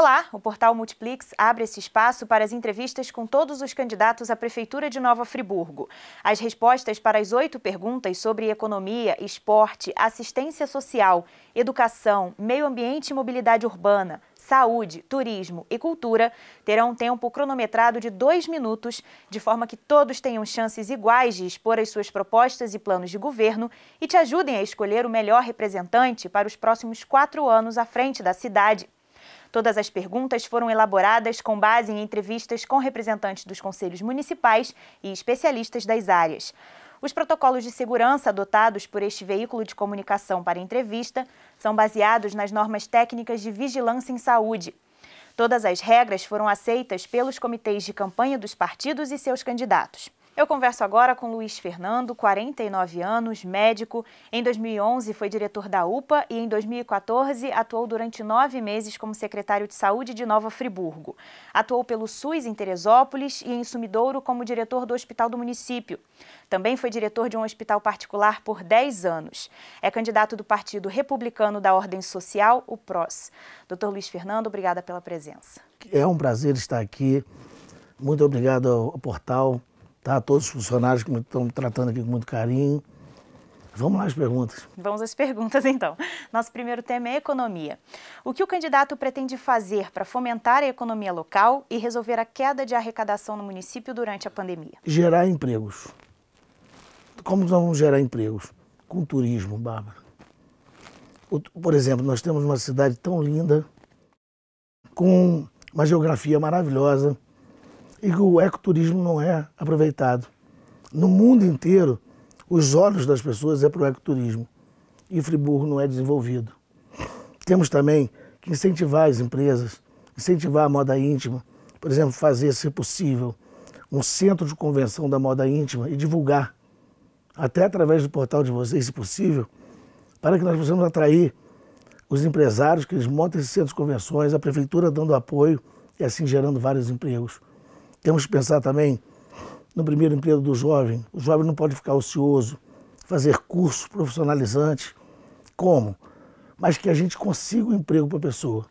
Olá, o portal Multiplix abre esse espaço para as entrevistas com todos os candidatos à Prefeitura de Nova Friburgo. As respostas para as oito perguntas sobre economia, esporte, assistência social, educação, meio ambiente e mobilidade urbana, saúde, turismo e cultura terão um tempo cronometrado de dois minutos, de forma que todos tenham chances iguais de expor as suas propostas e planos de governo e te ajudem a escolher o melhor representante para os próximos quatro anos à frente da cidade Todas as perguntas foram elaboradas com base em entrevistas com representantes dos conselhos municipais e especialistas das áreas. Os protocolos de segurança adotados por este veículo de comunicação para entrevista são baseados nas normas técnicas de vigilância em saúde. Todas as regras foram aceitas pelos comitês de campanha dos partidos e seus candidatos. Eu converso agora com Luiz Fernando, 49 anos, médico. Em 2011 foi diretor da UPA e em 2014 atuou durante nove meses como secretário de saúde de Nova Friburgo. Atuou pelo SUS em Teresópolis e em Sumidouro como diretor do hospital do município. Também foi diretor de um hospital particular por 10 anos. É candidato do Partido Republicano da Ordem Social, o PROS. Doutor Luiz Fernando, obrigada pela presença. É um prazer estar aqui. Muito obrigado ao portal tá? Todos os funcionários que estão me tratando aqui com muito carinho. Vamos lá às perguntas. Vamos às perguntas, então. Nosso primeiro tema é economia. O que o candidato pretende fazer para fomentar a economia local e resolver a queda de arrecadação no município durante a pandemia? Gerar empregos. Como nós vamos gerar empregos? Com turismo, Bárbara. Por exemplo, nós temos uma cidade tão linda, com uma geografia maravilhosa, e que o ecoturismo não é aproveitado. No mundo inteiro, os olhos das pessoas é para o ecoturismo e Friburgo não é desenvolvido. Temos também que incentivar as empresas, incentivar a moda íntima, por exemplo, fazer, se possível, um centro de convenção da moda íntima e divulgar, até através do portal de vocês, se possível, para que nós possamos atrair os empresários que eles montem esses centros de convenções, a prefeitura dando apoio e assim gerando vários empregos. Temos que pensar também no primeiro emprego do jovem. O jovem não pode ficar ocioso, fazer cursos profissionalizantes. Como? Mas que a gente consiga um emprego para a pessoa.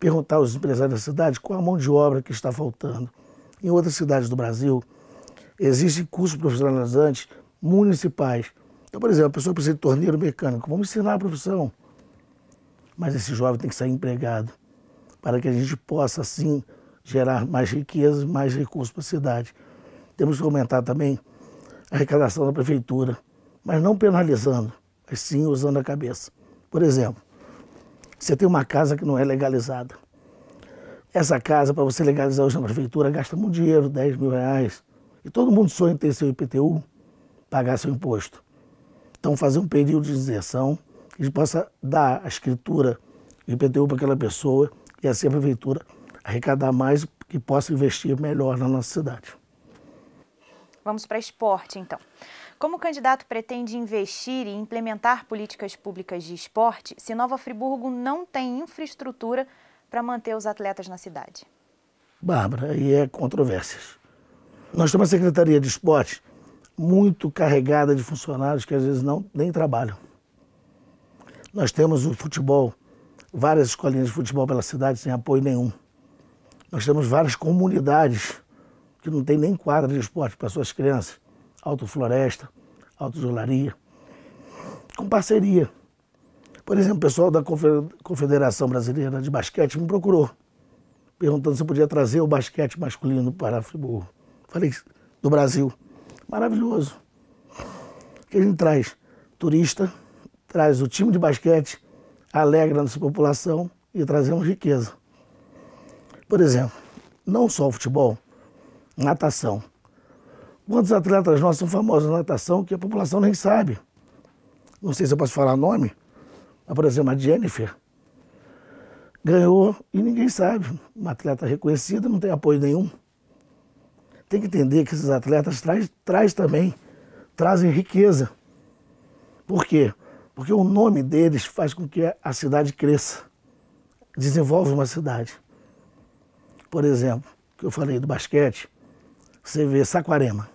Perguntar aos empresários da cidade qual a mão de obra que está faltando. Em outras cidades do Brasil, existem cursos profissionalizantes municipais. Então, por exemplo, a pessoa precisa de torneiro mecânico. Vamos ensinar a profissão. Mas esse jovem tem que sair empregado para que a gente possa, assim, gerar mais riquezas, mais recursos para a cidade. Temos que aumentar também a arrecadação da prefeitura, mas não penalizando, mas sim usando a cabeça. Por exemplo, você tem uma casa que não é legalizada. Essa casa, para você legalizar hoje na prefeitura, gasta muito dinheiro, 10 mil reais. E todo mundo sonha em ter seu IPTU, pagar seu imposto. Então, fazer um período de isenção, que a gente possa dar a escritura do IPTU para aquela pessoa e assim a prefeitura arrecadar mais e possa investir melhor na nossa cidade. Vamos para esporte, então. Como o candidato pretende investir e implementar políticas públicas de esporte se Nova Friburgo não tem infraestrutura para manter os atletas na cidade? Bárbara, aí é controvérsias. Nós temos uma Secretaria de Esporte muito carregada de funcionários que às vezes não nem trabalham. Nós temos o futebol, várias escolinhas de futebol pela cidade sem apoio nenhum. Nós temos várias comunidades que não tem nem quadra de esporte para suas crianças. Alto Floresta, Alto Jolaria, com parceria. Por exemplo, o pessoal da Confederação Brasileira de Basquete me procurou, perguntando se eu podia trazer o basquete masculino para Friburgo. Falei, do Brasil. Maravilhoso. que a gente traz? Turista, traz o time de basquete, alegra a nossa população e trazemos riqueza. Por exemplo, não só o futebol, natação. Quantos atletas nossos são famosos na natação que a população nem sabe? Não sei se eu posso falar nome, mas, por exemplo, a Jennifer ganhou e ninguém sabe. Uma atleta reconhecida, não tem apoio nenhum. Tem que entender que esses atletas traz, traz também, trazem riqueza. Por quê? Porque o nome deles faz com que a cidade cresça, desenvolve uma cidade. Por exemplo, que eu falei do basquete, você vê Saquarema,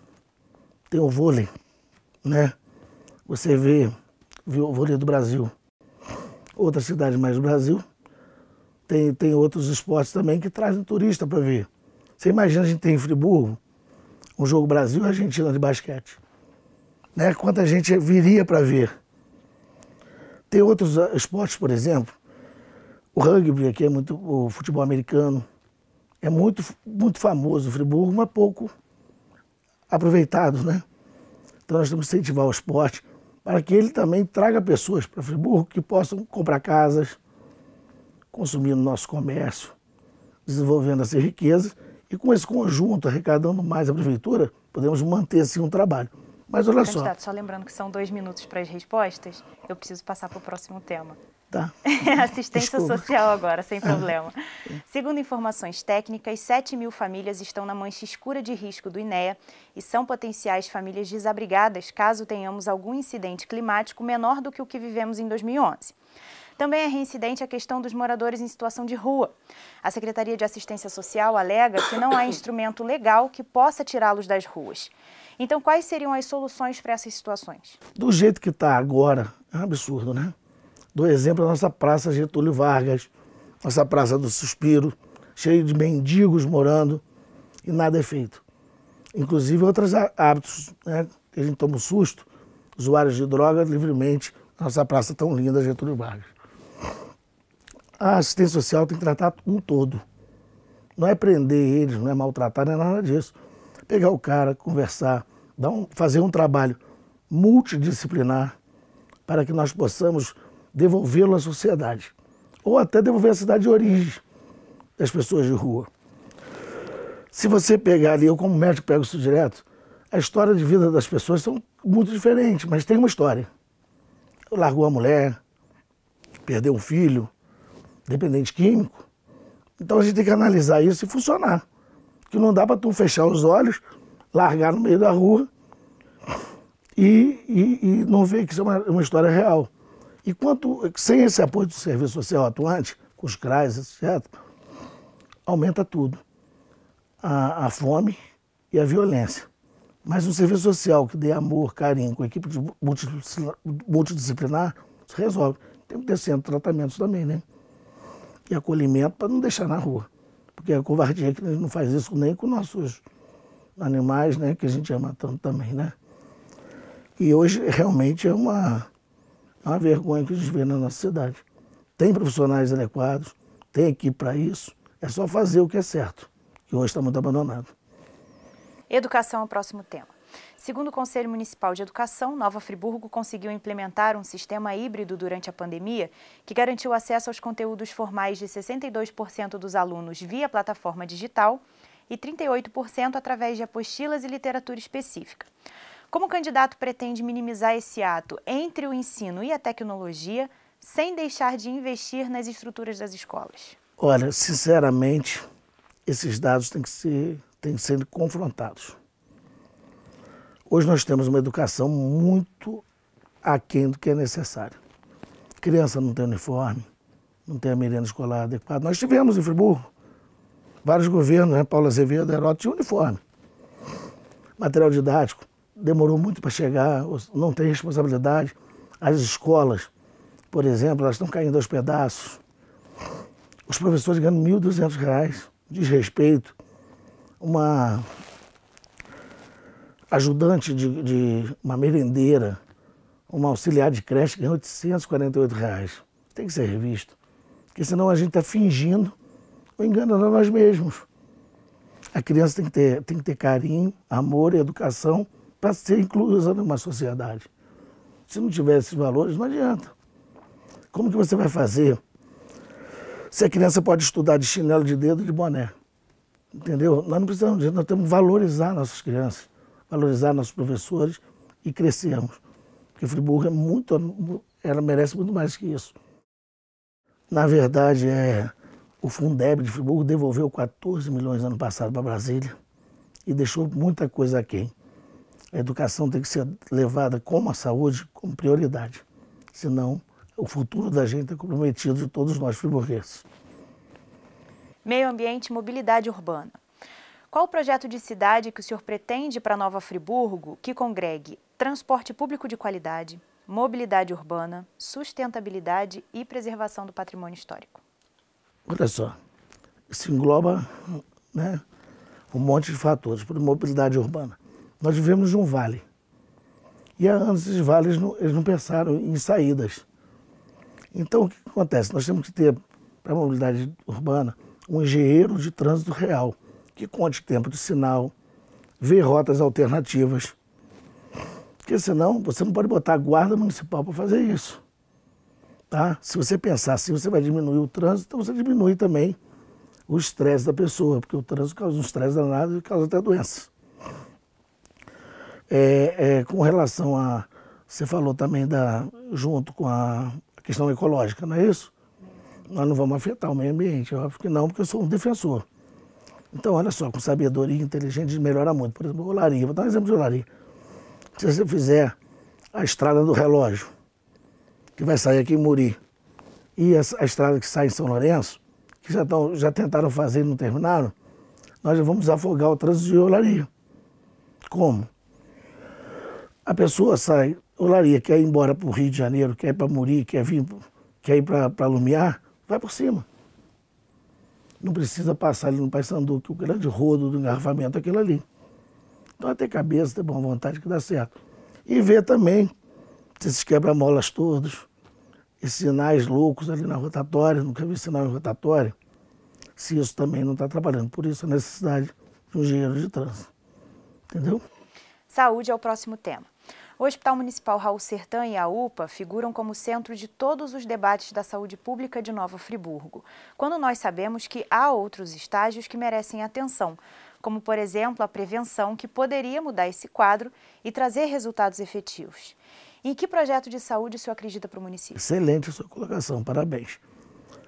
tem o vôlei, né? Você vê, vê o vôlei do Brasil, outras cidades mais do Brasil, tem, tem outros esportes também que trazem turista para ver. Você imagina a gente tem em Friburgo um jogo Brasil e Argentina de basquete. Né? Quanta gente viria para ver. Tem outros ah, esportes, por exemplo, o rugby aqui é muito, o futebol americano, é muito, muito famoso o Friburgo, mas pouco aproveitado, né? Então nós temos que incentivar o esporte para que ele também traga pessoas para Friburgo que possam comprar casas, consumir no nosso comércio, desenvolvendo essas riquezas e com esse conjunto, arrecadando mais a prefeitura, podemos manter assim um trabalho. Mas olha Candidato, só. Só lembrando que são dois minutos para as respostas, eu preciso passar para o próximo tema tá? É, assistência Desculpa. social agora, sem é. problema. Ah. Segundo informações técnicas, 7 mil famílias estão na mancha escura de risco do INEA e são potenciais famílias desabrigadas caso tenhamos algum incidente climático menor do que o que vivemos em 2011. Também é reincidente a questão dos moradores em situação de rua. A Secretaria de Assistência Social alega que não há instrumento legal que possa tirá-los das ruas. Então, quais seriam as soluções para essas situações? Do jeito que está agora, é um absurdo, né? Dou exemplo a nossa Praça Getúlio Vargas, nossa Praça do Suspiro, cheio de mendigos morando e nada é feito. Inclusive outros hábitos, né? a gente toma um susto, usuários de droga livremente, nossa praça tão linda, Getúlio Vargas. A assistência social tem que tratar um todo. Não é prender eles, não é maltratar, não é nada disso. Pegar o cara, conversar, dar um, fazer um trabalho multidisciplinar para que nós possamos devolvê-lo à sociedade, ou até devolver à cidade de origem das pessoas de rua. Se você pegar ali, eu como médico pego isso direto, a história de vida das pessoas são muito diferentes, mas tem uma história. Largou a mulher, perdeu um filho, dependente químico. Então a gente tem que analisar isso e funcionar. Que não dá para tu fechar os olhos, largar no meio da rua e, e, e não ver que isso é uma, uma história real. E quanto, sem esse apoio do Serviço Social atuante, com os CRAs, etc., aumenta tudo. A, a, fome e a violência. Mas um serviço social que dê amor, carinho, com equipe multidisciplinar, isso resolve. Tem que ter centro tratamentos também, né? E acolhimento para não deixar na rua. Porque a covardia é que a gente não faz isso nem com nossos animais, né? Que a gente ama tanto também, né? E hoje realmente é uma é uma vergonha que a gente vê na nossa cidade. Tem profissionais adequados, tem equipe para isso, é só fazer o que é certo, que hoje está muito abandonado. Educação é o próximo tema. Segundo o Conselho Municipal de Educação, Nova Friburgo conseguiu implementar um sistema híbrido durante a pandemia que garantiu acesso aos conteúdos formais de 62% dos alunos via plataforma digital e 38% através de apostilas e literatura específica. Como o candidato pretende minimizar esse ato entre o ensino e a tecnologia, sem deixar de investir nas estruturas das escolas? Olha, sinceramente, esses dados têm que ser, têm que ser confrontados. Hoje nós temos uma educação muito aquém do que é necessário. Criança não tem uniforme, não tem a merenda escolar adequada. Nós tivemos em Friburgo vários governos, né? Paulo Azevedo, Herói, tinha uniforme, material didático demorou muito para chegar, não tem responsabilidade. As escolas, por exemplo, elas estão caindo aos pedaços. Os professores ganham R$ 1.200, desrespeito. Uma ajudante de, de, uma merendeira, uma auxiliar de creche ganhou 848 reais. Tem que ser revisto, porque senão a gente está fingindo ou enganando nós mesmos. A criança tem que ter, tem que ter carinho, amor, e educação para ser inclusa numa sociedade. Se não tiver esses valores, não adianta. Como que você vai fazer se a criança pode estudar de chinelo de dedo e de boné? Entendeu? Nós não precisamos disso, nós temos que valorizar nossas crianças, valorizar nossos professores e crescermos. Porque Friburgo é muito, ela merece muito mais que isso. Na verdade, é, o Fundeb de Friburgo devolveu 14 milhões ano passado para Brasília e deixou muita coisa aquém. A educação tem que ser levada como a saúde como prioridade, senão o futuro da gente é comprometido de todos nós friburgueses. Meio ambiente e mobilidade urbana. Qual o projeto de cidade que o senhor pretende para Nova Friburgo que congregue transporte público de qualidade, mobilidade urbana, sustentabilidade e preservação do patrimônio histórico? Olha só, isso engloba né, um monte de fatores. Por mobilidade urbana, nós vivemos num vale. E há anos esses vales não, eles não pensaram em saídas. Então, o que acontece? Nós temos que ter, para a mobilidade urbana, um engenheiro de trânsito real, que conte tempo de sinal, vê rotas alternativas. Porque senão você não pode botar a guarda municipal para fazer isso. Tá? Se você pensar assim, você vai diminuir o trânsito, então você diminui também o estresse da pessoa, porque o trânsito causa um estresse danado e causa até doenças. É, é, com relação a. Você falou também da. junto com a questão ecológica, não é isso? Nós não vamos afetar o meio ambiente, óbvio que não, porque eu sou um defensor. Então, olha só, com sabedoria e inteligência melhora muito. Por exemplo, olaria, vou dar um exemplo de olaria. Se você fizer a estrada do relógio, que vai sair aqui em Muri, e a, a estrada que sai em São Lourenço, que já, tão, já tentaram fazer e não terminaram, nós já vamos afogar o trânsito de olaria. Como? A pessoa sai, olaria, quer ir embora para o Rio de Janeiro, quer ir para Muri, quer, vir, quer ir para Lumiar, vai por cima. Não precisa passar ali no Sandu, que o grande rodo do engarrafamento é aquilo ali. Então é ter cabeça, ter boa vontade que dá certo. E ver também se esses quebra-molas todos, esses sinais loucos ali na rotatória, nunca vi sinal em rotatória, se isso também não está trabalhando. Por isso a necessidade de um engenheiro de trânsito. Entendeu? Saúde é o próximo tema. O Hospital Municipal Raul Sertã e a UPA figuram como centro de todos os debates da saúde pública de Nova Friburgo, quando nós sabemos que há outros estágios que merecem atenção, como, por exemplo, a prevenção, que poderia mudar esse quadro e trazer resultados efetivos. Em que projeto de saúde o senhor acredita para o município? Excelente a sua colocação, parabéns.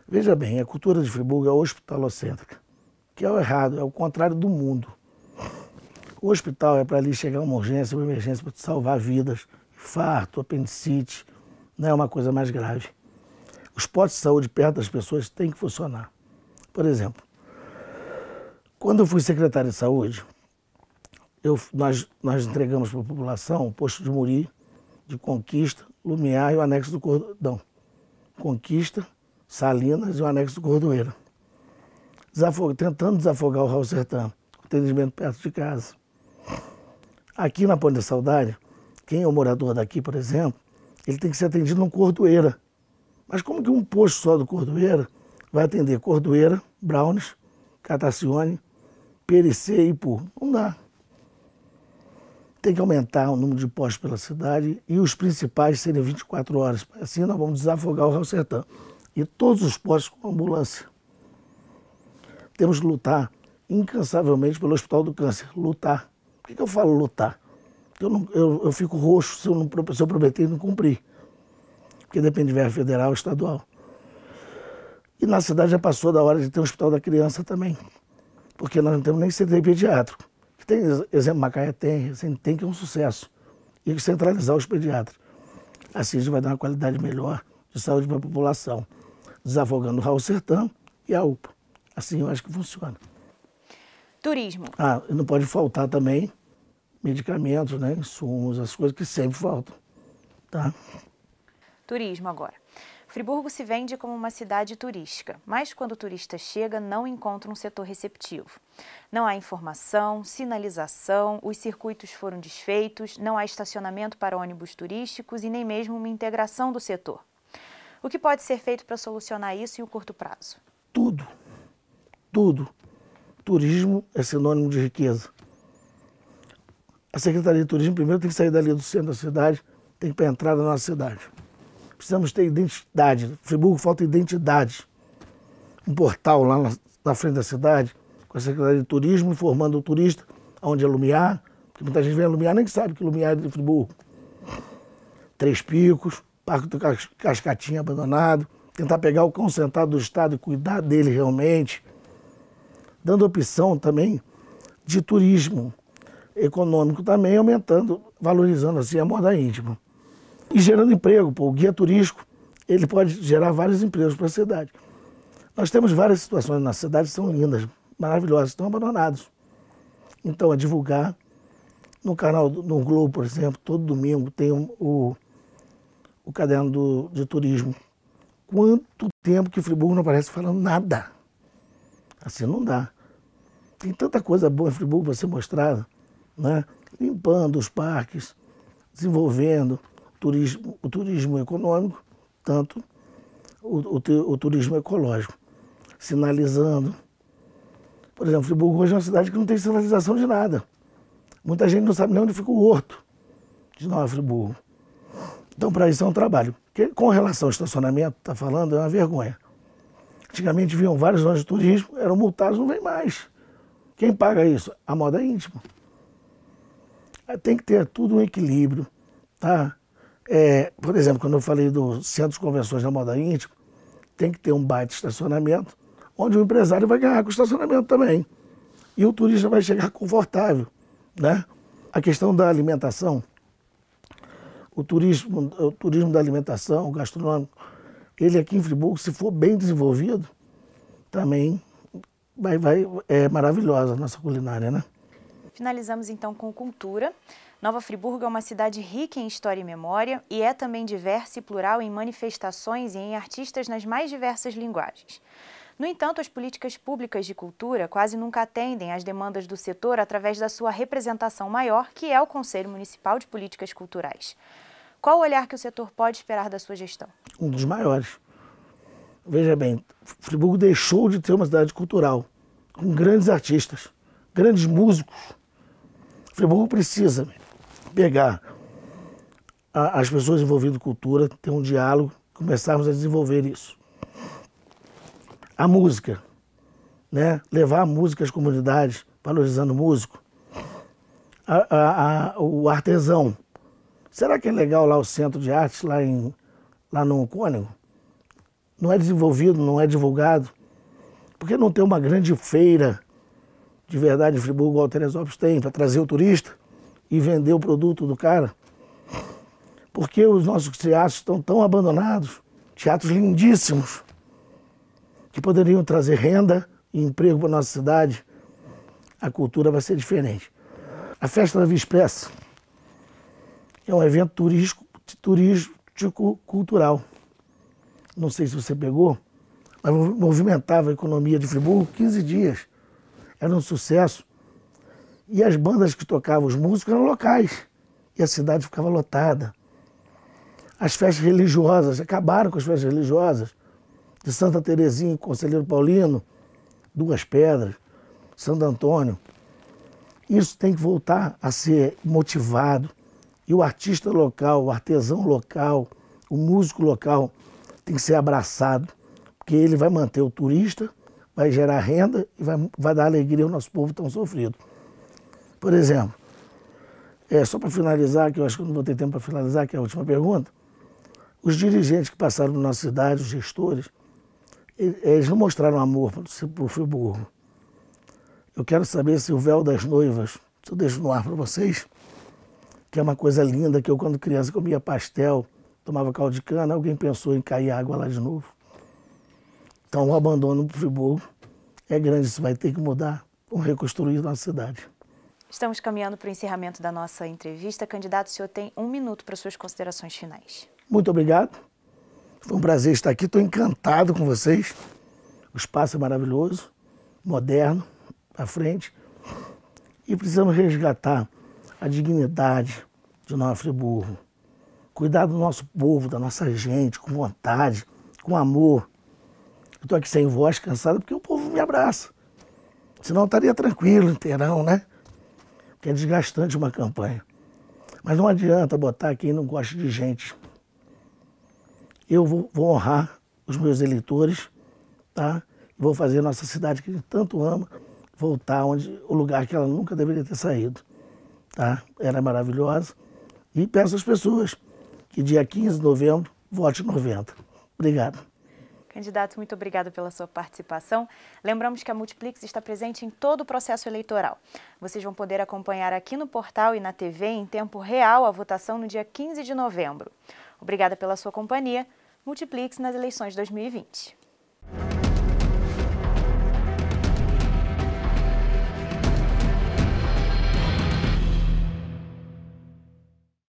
Veja bem, a cultura de Friburgo é hospitalocêntrica, que é o errado, é o contrário do mundo. O hospital é para ali chegar uma urgência, uma emergência, para salvar vidas, infarto, apendicite, não é uma coisa mais grave. Os postos de saúde perto das pessoas têm que funcionar. Por exemplo, quando eu fui secretário de saúde, eu, nós, nós entregamos para a população o posto de Muri, de Conquista, Lumiar e o anexo do Cordão. Conquista, Salinas e o anexo do Cordoeiro. Desafog... tentando desafogar o Raul Sertão, o atendimento perto de casa. Aqui na Ponte da Saudade, quem é o morador daqui, por exemplo, ele tem que ser atendido no cordoeira. Mas como que um posto só do cordoeira vai atender cordoeira, brownies, catacione, pericê e ipu? Não dá. Tem que aumentar o número de postos pela cidade e os principais serem 24 horas. Assim nós vamos desafogar o Real Sertão. E todos os postos com ambulância. Temos que lutar incansavelmente pelo Hospital do Câncer. Lutar por que, que eu falo lutar? Eu, não, eu, eu, fico roxo se eu, não, se eu prometer e não cumprir. Porque depende de verba federal ou estadual. E na cidade já passou da hora de ter um hospital da criança também. Porque nós não temos nem CTI pediátrico. Tem exemplo, Macaé tem, assim, tem que é um sucesso. E centralizar os pediatras. Assim a gente vai dar uma qualidade melhor de saúde para a população. Desafogando o Raul Sertão e a UPA. Assim eu acho que funciona. Turismo. Ah, não pode faltar também medicamentos, né? Insumos, as coisas que sempre faltam. Tá? Turismo agora. Friburgo se vende como uma cidade turística, mas quando o turista chega, não encontra um setor receptivo. Não há informação, sinalização, os circuitos foram desfeitos, não há estacionamento para ônibus turísticos e nem mesmo uma integração do setor. O que pode ser feito para solucionar isso em um curto prazo? Tudo. Tudo turismo é sinônimo de riqueza. A Secretaria de Turismo primeiro tem que sair dali do centro da cidade, tem que ir para a entrada da nossa cidade. Precisamos ter identidade. Friburgo falta identidade. Um portal lá na, na frente da cidade, com a Secretaria de Turismo, informando o turista aonde é Lumiar, porque muita gente vem a Lumiar nem sabe que Lumiar é de Friburgo. Três Picos, Parque do Cascatinha abandonado, tentar pegar o cão sentado do Estado e cuidar dele realmente, dando opção também de turismo econômico também, aumentando, valorizando assim a moda íntima. E gerando emprego, pô, o guia turístico, ele pode gerar vários empregos para a cidade. Nós temos várias situações na cidade são lindas, maravilhosas, estão abandonados. Então, a divulgar no canal, do Globo, por exemplo, todo domingo tem o, o caderno do, de turismo. Quanto tempo que Friburgo não aparece falando nada? Assim não dá. Tem tanta coisa boa em Friburgo para ser mostrada, né? limpando os parques, desenvolvendo turismo, o turismo econômico, tanto o, o, o, turismo ecológico, sinalizando. Por exemplo, Friburgo hoje é uma cidade que não tem sinalização de nada. Muita gente não sabe nem onde fica o horto de Nova Friburgo. Então, para isso é um trabalho. Que com relação ao estacionamento, está falando, é uma vergonha. Antigamente vinham vários lojas de turismo, eram multados, não vem mais. Quem paga isso? A moda é íntima. Tem que ter tudo um equilíbrio, tá? É, por exemplo, quando eu falei dos centros de convenções da moda íntima, tem que ter um baita estacionamento, onde o empresário vai ganhar com o estacionamento também. E o turista vai chegar confortável, né? A questão da alimentação, o turismo, o turismo da alimentação, o gastronômico, ele aqui em Friburgo, se for bem desenvolvido, também vai, vai, é maravilhosa a nossa culinária, né? Finalizamos então com cultura. Nova Friburgo é uma cidade rica em história e memória e é também diversa e plural em manifestações e em artistas nas mais diversas linguagens. No entanto, as políticas públicas de cultura quase nunca atendem às demandas do setor através da sua representação maior, que é o Conselho Municipal de Políticas Culturais. Qual o olhar que o setor pode esperar da sua gestão? Um dos maiores veja bem, Friburgo deixou de ter uma cidade cultural, com grandes artistas, grandes músicos. Friburgo precisa pegar a, as pessoas envolvidas em cultura, ter um diálogo, começarmos a desenvolver isso. A música, né? levar a música às comunidades, valorizando o músico. A, a, a, o artesão. Será que é legal lá o centro de arte, lá, em, lá no Cônego? não é desenvolvido, não é divulgado. Por que não tem uma grande feira de verdade em Friburgo, igual Teresópolis tem, para trazer o turista e vender o produto do cara? Por que os nossos teatros estão tão abandonados? Teatros lindíssimos, que poderiam trazer renda e emprego para a nossa cidade. A cultura vai ser diferente. A Festa da Via Expressa é um evento turístico, turístico cultural não sei se você pegou, mas movimentava a economia de Friburgo 15 dias. Era um sucesso. E as bandas que tocavam os músicos eram locais. E a cidade ficava lotada. As festas religiosas, acabaram com as festas religiosas. De Santa Terezinha, Conselheiro Paulino, Duas Pedras, Santo Antônio. Isso tem que voltar a ser motivado. E o artista local, o artesão local, o músico local, tem que ser abraçado, porque ele vai manter o turista, vai gerar renda e vai, vai dar alegria ao nosso povo tão sofrido. Por exemplo, é, só para finalizar, que eu acho que não vou ter tempo para finalizar, que é a última pergunta, os dirigentes que passaram na nossa cidade, os gestores, eles não mostraram amor para o Friburgo. Eu quero saber se o véu das noivas, se eu deixo no ar para vocês, que é uma coisa linda, que eu quando criança comia pastel tomava caldo de cana, alguém pensou em cair água lá de novo. Então tá o abandono do Friburgo é grande, isso vai ter que mudar, vamos reconstruir nossa cidade. Estamos caminhando para o encerramento da nossa entrevista. Candidato, o senhor tem um minuto para suas considerações finais. Muito obrigado. Foi um prazer estar aqui. Estou encantado com vocês. O espaço é maravilhoso, moderno, à frente. E precisamos resgatar a dignidade de Nova Friburgo cuidar do nosso povo, da nossa gente, com vontade, com amor. Eu estou aqui sem voz, cansado, porque o povo me abraça. Senão eu estaria tranquilo, inteirão, né? Porque é desgastante uma campanha. Mas não adianta botar quem não gosta de gente. Eu vou, vou honrar os meus eleitores, tá? Vou fazer nossa cidade que tanto ama voltar onde o lugar que ela nunca deveria ter saído, tá? Era é maravilhosa e peço às pessoas que dia 15 de novembro vote 90. Obrigado. Candidato, muito obrigado pela sua participação. Lembramos que a Multiplex está presente em todo o processo eleitoral. Vocês vão poder acompanhar aqui no portal e na TV em tempo real a votação no dia 15 de novembro. Obrigada pela sua companhia. Multiplex nas eleições 2020.